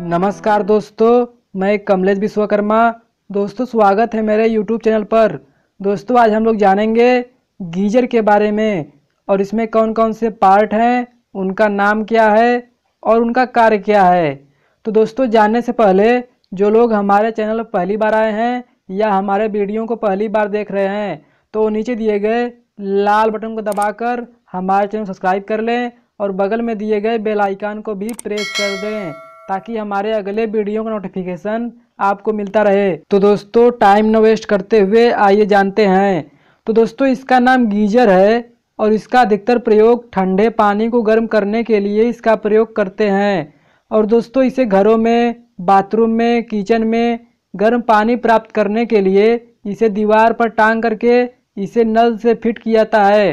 नमस्कार दोस्तों मैं कमलेश विश्वकर्मा दोस्तों स्वागत है मेरे यूट्यूब चैनल पर दोस्तों आज हम लोग जानेंगे गीजर के बारे में और इसमें कौन कौन से पार्ट हैं उनका नाम क्या है और उनका कार्य क्या है तो दोस्तों जानने से पहले जो लोग हमारे चैनल पर पहली बार आए हैं या हमारे वीडियो को पहली बार देख रहे हैं तो नीचे दिए गए लाल बटन को दबाकर हमारे चैनल सब्सक्राइब कर लें और बगल में दिए गए बेल को भी प्रेस कर दें ताकि हमारे अगले वीडियो का नोटिफिकेशन आपको मिलता रहे तो दोस्तों टाइम न वेस्ट करते हुए आइए जानते हैं तो दोस्तों इसका नाम गीजर है और इसका अधिकतर प्रयोग ठंडे पानी को गर्म करने के लिए इसका प्रयोग करते हैं और दोस्तों इसे घरों में बाथरूम में किचन में गर्म पानी प्राप्त करने के लिए इसे दीवार पर टांग करके इसे नल से फिट किया जाता है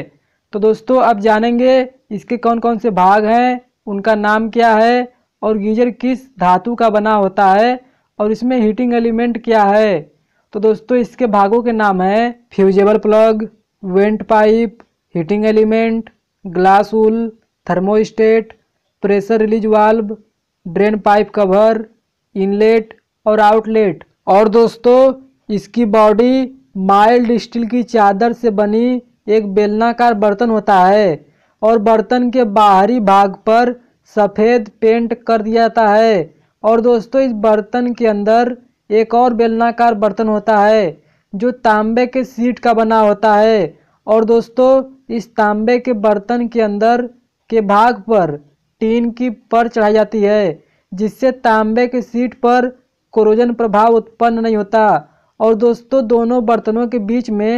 तो दोस्तों अब जानेंगे इसके कौन कौन से भाग हैं उनका नाम क्या है और गीजर किस धातु का बना होता है और इसमें हीटिंग एलिमेंट क्या है तो दोस्तों इसके भागों के नाम है fusible plug vent pipe heating element glass wool thermostat pressure release valve drain pipe cover inlet और आउटलेट और दोस्तों इसकी बॉडी माइल्ड स्टील की चादर से बनी एक बेलनाकार बर्तन होता है और बर्तन के बाहरी भाग पर सफ़ेद पेंट कर दिया जाता है और दोस्तों इस बर्तन के अंदर एक और बेलनाकार बर्तन होता है जो तांबे के सीट का बना होता है और दोस्तों इस तांबे के बर्तन के अंदर के भाग पर टीन की पर चढ़ाई जाती है जिससे तांबे के सीट पर क्रोजन प्रभाव उत्पन्न नहीं होता और दोस्तों दोनों बर्तनों के बीच में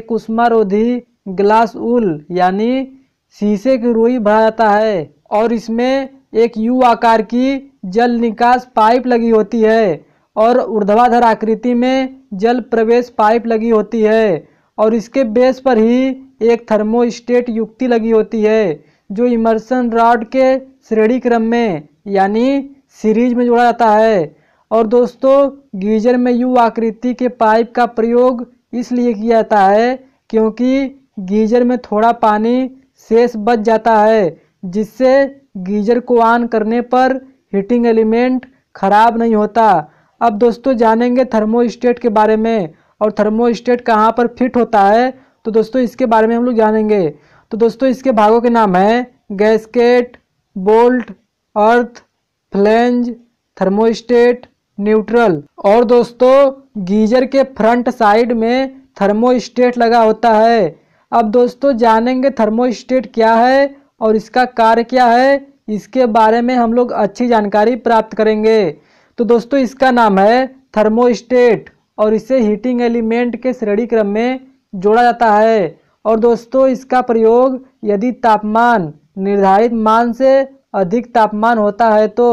एक उष्मारोधी ग्लास उल यानी शीशे की रोई भरा जाता है और इसमें एक यू आकार की जल निकास पाइप लगी होती है और ऊर्ध्वाधर आकृति में जल प्रवेश पाइप लगी होती है और इसके बेस पर ही एक थर्मोस्टेट युक्ति लगी होती है जो इमर्सन रॉड के श्रेणी क्रम में यानी सीरीज में जोड़ा जाता है और दोस्तों गीजर में यू आकृति के पाइप का प्रयोग इसलिए किया जाता है क्योंकि गीजर में थोड़ा पानी शेष बच जाता है जिससे गीजर को ऑन करने पर हीटिंग एलिमेंट खराब नहीं होता अब दोस्तों जानेंगे थर्मोस्टेट के बारे में और थर्मोस्टेट कहाँ पर फिट होता है तो दोस्तों इसके बारे में हम लोग जानेंगे तो दोस्तों इसके भागों के नाम हैं gasket bolt earth flange thermostat neutral और दोस्तों गीजर के फ्रंट साइड में थर्मोस्टेट लगा होता है अब दोस्तों जानेंगे थर्मोस्टेट क्या है और इसका कार्य क्या है इसके बारे में हम लोग अच्छी जानकारी प्राप्त करेंगे तो दोस्तों इसका नाम है थर्मोस्टेट और इसे हीटिंग एलिमेंट के श्रेणी क्रम में जोड़ा जाता है और दोस्तों इसका प्रयोग यदि तापमान निर्धारित मान से अधिक तापमान होता है तो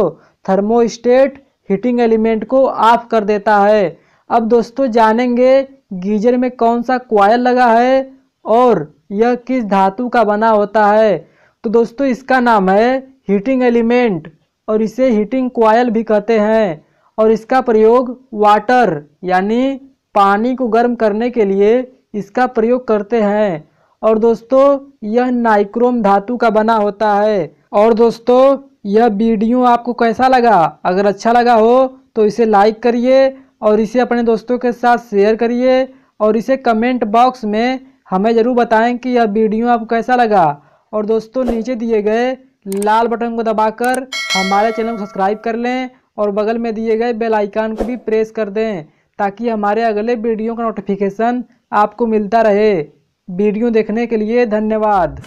थर्मोस्टेट हीटिंग एलिमेंट को ऑफ कर देता है अब दोस्तों जानेंगे गीजर में कौन सा क्वायल लगा है और यह किस धातु का बना होता है तो दोस्तों इसका नाम है हीटिंग एलिमेंट और इसे हीटिंग क्वायल भी कहते हैं और इसका प्रयोग वाटर यानी पानी को गर्म करने के लिए इसका प्रयोग करते हैं और दोस्तों यह नाइक्रोम धातु का बना होता है और दोस्तों यह वीडियो आपको कैसा लगा अगर अच्छा लगा हो तो इसे लाइक करिए और इसे अपने दोस्तों के साथ शेयर करिए और इसे कमेंट बॉक्स में हमें ज़रूर बताएं कि यह वीडियो आपको कैसा लगा और दोस्तों नीचे दिए गए लाल बटन को दबाकर हमारे चैनल को सब्सक्राइब कर लें और बगल में दिए गए बेल आइकन को भी प्रेस कर दें ताकि हमारे अगले वीडियो का नोटिफिकेशन आपको मिलता रहे वीडियो देखने के लिए धन्यवाद